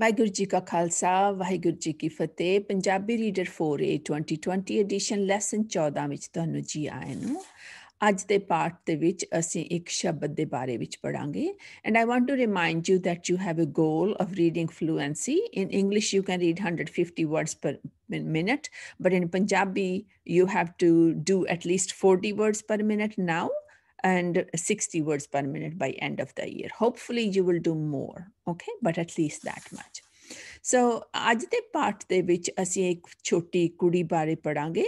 ਵਾਹਿਗੁਰੂ ਜੀ ਕਾ ਖਾਲਸਾ ਵਾਹਿਗੁਰੂ ਜੀ ਕੀ ਫਤਿਹ Punjabi reader 4A 2020 edition lesson 14 ਵਿੱਚ ਤੁਹਾਨੂੰ ਜੀ ਆਇਆਂ ਨੂੰ ਅੱਜ ਦੇ ਪਾਠ ਦੇ ਵਿੱਚ ਅਸੀਂ ਇੱਕ ਸ਼ਬਦ ਦੇ ਬਾਰੇ ਵਿੱਚ ਪੜਾਂਗੇ and I want to remind you that you have a goal of reading fluency in English you can read 150 words per minute but in punjabi you have to do at least 40 words per minute now and 60 words per minute by end of the year. Hopefully you will do more, okay? But at least that much. So ਅੱਜ ਦੇ ਪਾਠ ਦੇ ਵਿੱਚ ਅਸੀਂ ਇੱਕ ਛੋਟੀ ਕੁੜੀ ਬਾਰੇ ਪੜਾਂਗੇ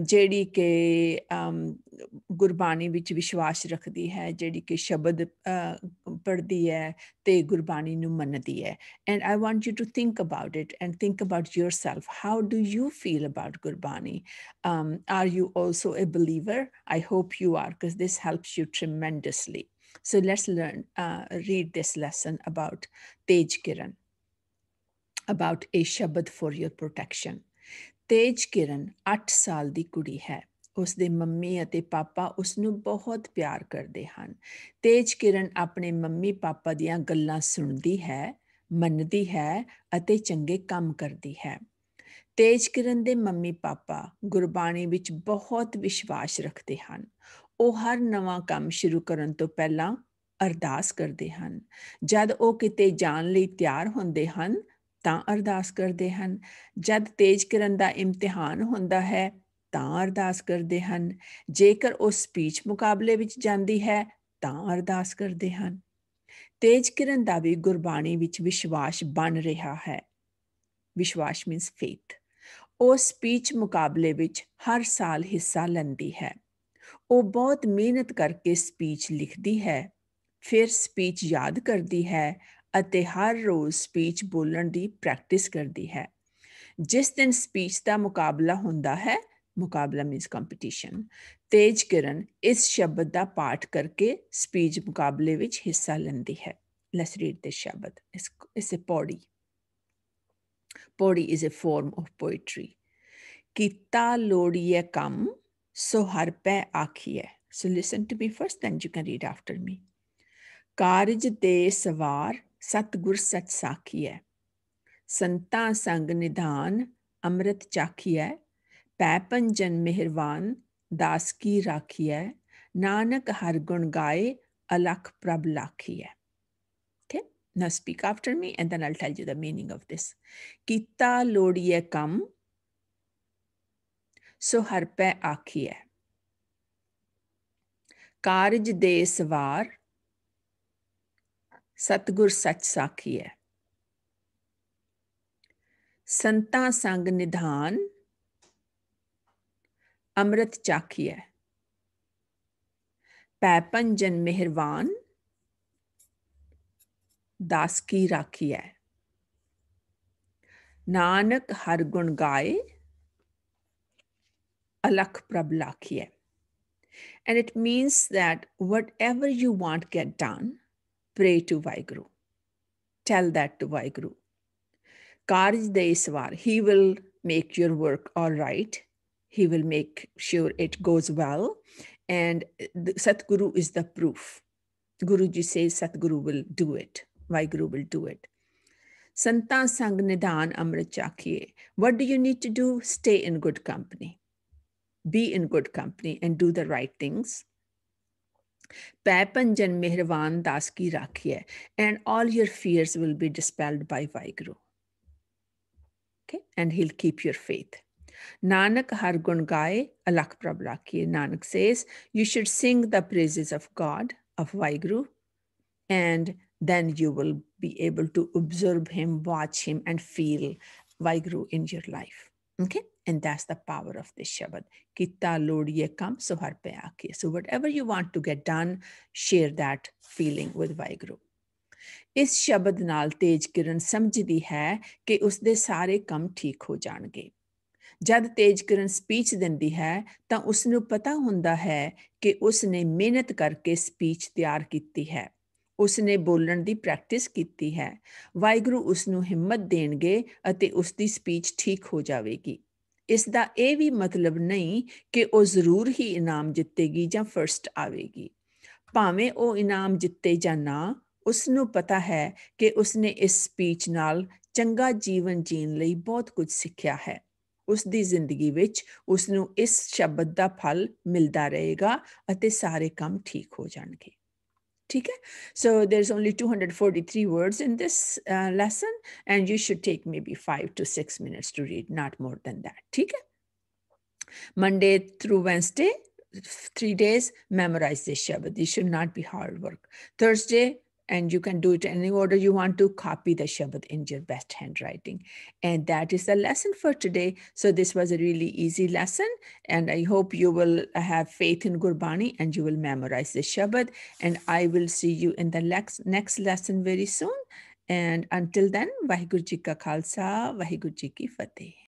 ਜਿਹੜੀ ਕਿ ਗੁਰਬਾਣੀ ਵਿੱਚ ਵਿਸ਼ਵਾਸ ਰੱਖਦੀ ਹੈ ਜਿਹੜੀ ਕਿ ਸ਼ਬਦ ਪੜ੍ਹਦੀ ਹੈ ਤੇ ਗੁਰਬਾਣੀ ਨੂੰ ਮੰਨਦੀ ਹੈ and I want you to think about it and think about yourself how do you feel about are you also a believer i hope you are because this helps you tremendously so let's learn uh, read this lesson about tej kiran about a shabad for your protection tej kiran at sal di kudi ਹੈ ਉਸ ਦੇ mummy ਅਤੇ ਪਾਪਾ ਉਸ ਨੂੰ ਬਹੁਤ ਪਿਆਰ ਕਰਦੇ ਹਨ ਤੇਜ ਕਿਰਨ ਆਪਣੇ ਮੰਮੀ ਪਾਪਾ ਦੀਆਂ ਗੱਲਾਂ ਸੁਣਦੀ ਹੈ ਮੰਨਦੀ ਹੈ ਅਤੇ ਚੰਗੇ ਕੰਮ ਕਰਦੀ ਹੈ ਤੇਜ ਕਿਰਨ ਦੇ ਮੰਮੀ ਪਾਪਾ ਗੁਰਬਾਣੀ ਵਿੱਚ ਬਹੁਤ ਵਿਸ਼ਵਾਸ ਰੱਖਦੇ ਹਨ ਉਹ ਹਰ ਨਵਾਂ ਕੰਮ ਸ਼ੁਰੂ ਕਰਨ ਤੋਂ ਪਹਿਲਾਂ ਅਰਦਾਸ ਕਰਦੇ ਹਨ ਜਦ ਉਹ ਕਿਤੇ ਜਾਣ ਲਈ ਤਿਆਰ ਹੁੰਦੇ ਹਨ ਤਾਂ ਅਰਦਾਸ ਕਰਦੇ ਹਨ ਜਦ ਤੇਜ ਕਿਰਨ ਦਾ ਇਮਤਿਹਾਨ ਹੁੰਦਾ ਹੈ ਤਾਂ ਅਰਦਾਸ ਕਰਦੇ ਹਨ ਜੇਕਰ ਉਹ ਸਪੀਚ ਮੁਕਾਬਲੇ ਵਿੱਚ ਜਾਂਦੀ ਹੈ ਤਾਂ ਅਰਦਾਸ ਕਰਦੇ ਹਨ ਤੇਜ ਕਿਰਨ ਦਾ ਵੀ ਗੁਰਬਾਣੀ ਵਿੱਚ ਵਿਸ਼ਵਾਸ ਬਣ ਰਿਹਾ ਹੈ ਵਿਸ਼ਵਾਸ ਮੀਨਸ ਫੇਥ ਉਹ ਸਪੀਚ ਮੁਕਾਬਲੇ ਵਿੱਚ ਹਰ ਸਾਲ ਹਿੱਸਾ ਲੈਂਦੀ ਹੈ ਉਹ ਬਹੁਤ ਮਿਹਨਤ ਕਰਕੇ ਸਪੀਚ ਲਿਖਦੀ ਹੈ ਫਿਰ ਸਪੀਚ ਯਾਦ ਕਰਦੀ ਹੈ ਅਤੇ ਹਰ ਰੋਜ਼ ਸਪੀਚ ਬੋਲਣ ਦੀ ਪ੍ਰੈਕਟਿਸ ਕਰਦੀ ਹੈ ਜਿਸ ਦਿਨ ਸਪੀਚ ਦਾ ਮੁਕਾਬਲਾ ਹੁੰਦਾ ਹੈ ਮੁਕਾਬਲਾ ਮੀਨਸ ਕੰਪੀਟੀਸ਼ਨ ਤੇਜ ਕਿਰਨ ਇਸ ਸ਼ਬਦ ਦਾ ਪਾਠ ਕਰਕੇ ਸਪੀਚ ਮੁਕਾਬਲੇ ਵਿੱਚ ਹਿੱਸਾ ਲੈਂਦੀ ਹੈ ਲੈਟਸ ਰੀਡ ਦਿਸ ਸ਼ਬਦ ਇਸ ਇਸ pauri pauri is a form of poetry ਕੀਤਾ ਲੋੜੀਏ ਕੰਮ ਸੋ ਹਰ ਪੈ ਹੈ so listen to me first then you can read after me ਕਾਰਜ ਦੇ ਸਵਾਰ ਸਤਗੁਰ ਸਚ ਹੈ ਸੰਤਾ ਸੰਗ ਨਿਧਾਨ ਅੰਮ੍ਰਿਤ ਹੈ पैपन जन मेहरवान दास की राखी है नानक हर गुण गाए अलख प्रभ लाखी है okay now speak after me and then i'll tell you the meaning of this kita lodiye kam so har pe aakhi hai कारज दे सवार सतगुर सच साखी है संता संग निधान Amrit Chakiya. Paipanjan Mehirwan. ਦਾਸ ਕੀ ਰਾਖੀਐ ਨਾਨਕ ਹਰ ਗੁਣ ਗਾਏ ਅਲਖ and it means that whatever you want get done pray to vaiguru tell that to vaiguru karj de he will make your work all right he will make sure it goes well. And uh, Satguru is the proof. Guruji says Satguru will do it. My Guru will do it. Santa Sang Nidan Amrit Chakye. What do you need to do? Stay in good company. Be in good company and do the right things. Paipanjan Mehravan Das ki rakhiye, and all your fears will be dispelled by Vaiguru. Okay, and he'll keep your faith. Nanak har gun gaye, alak prab rakhiye. Nanak says, you should sing the praises of God, of Vaiguru, and then you will be able to observe him, watch him, and feel Vaiguru in your life. Okay? And that's the power of this Shabad. Kita Lord ye kam sohar pe aake. So whatever you want to get done, share that feeling with Vaiguru. ਇਸ ਸ਼ਬਦ ਨਾਲ ਤੇਜ ਕਿਰਨ ਸਮਝਦੀ ਹੈ ਕਿ ਉਸ ਦੇ ਸਾਰੇ ਕੰਮ ਠੀਕ ਹੋ ਜਾਣਗੇ ਜਦ ਤੇਜਕਰਨ ਸਪੀਚ ਦਿੰਦੀ ਹੈ ਤਾਂ ਉਸ ਨੂੰ ਪਤਾ ਹੁੰਦਾ ਹੈ ਕਿ ਉਸ ਨੇ ਮਿਹਨਤ ਕਰਕੇ ਸਪੀਚ ਤਿਆਰ ਕੀਤੀ ਹੈ ਉਸ ਨੇ ਬੋਲਣ ਦੀ ਪ੍ਰੈਕਟਿਸ ਕੀਤੀ ਹੈ ਵਾਹਿਗੁਰੂ ਉਸ ਨੂੰ ਹਿੰਮਤ ਦੇਣਗੇ ਅਤੇ ਉਸ ਦੀ ਸਪੀਚ ਠੀਕ ਹੋ ਜਾਵੇਗੀ ਇਸ ਦਾ ਇਹ ਵੀ ਮਤਲਬ ਨਹੀਂ ਕਿ ਉਹ ਜ਼ਰੂਰ ਹੀ ਇਨਾਮ ਜਿੱਤੇਗੀ ਜਾਂ ਫਰਸਟ ਆਵੇਗੀ ਭਾਵੇਂ ਉਹ ਇਨਾਮ ਜਿੱਤੇ ਜਾਂ ਨਾ ਉਸ ਨੂੰ ਪਤਾ ਹੈ ਕਿ ਉਸ ਨੇ ਇਸ ਸਪੀਚ ਨਾਲ ਚੰਗਾ ਜੀਵਨ ਜੀਣ ਲਈ ਬਹੁਤ ਕੁਝ ਸਿੱਖਿਆ ਹੈ ਉਸ ਦੀ ਜ਼ਿੰਦਗੀ ਵਿੱਚ ਉਸ ਨੂੰ ਇਸ ਸ਼ਬਦ ਦਾ ਫਲ ਮਿਲਦਾ ਰਹੇਗਾ ਅਤੇ ਸਾਰੇ ਕੰਮ ਠੀਕ ਹੋ ਜਾਣਗੇ ਠੀਕ ਹੈ so there is only 243 words in this lesson and you should take maybe 5 to 6 minutes to read not more than that ਠੀਕ ਹੈ Monday through Wednesday 3 days memorise this shabad this should not be hard work Thursday and you can do it in any order you want to copy the Shabad in your best handwriting. And that is the lesson for today. So this was a really easy lesson. And I hope you will have faith in Gurbani and you will memorize the Shabad. And I will see you in the next, next lesson very soon. And until then, Vaheguru Ka Khalsa, Vaheguru Ki Fateh.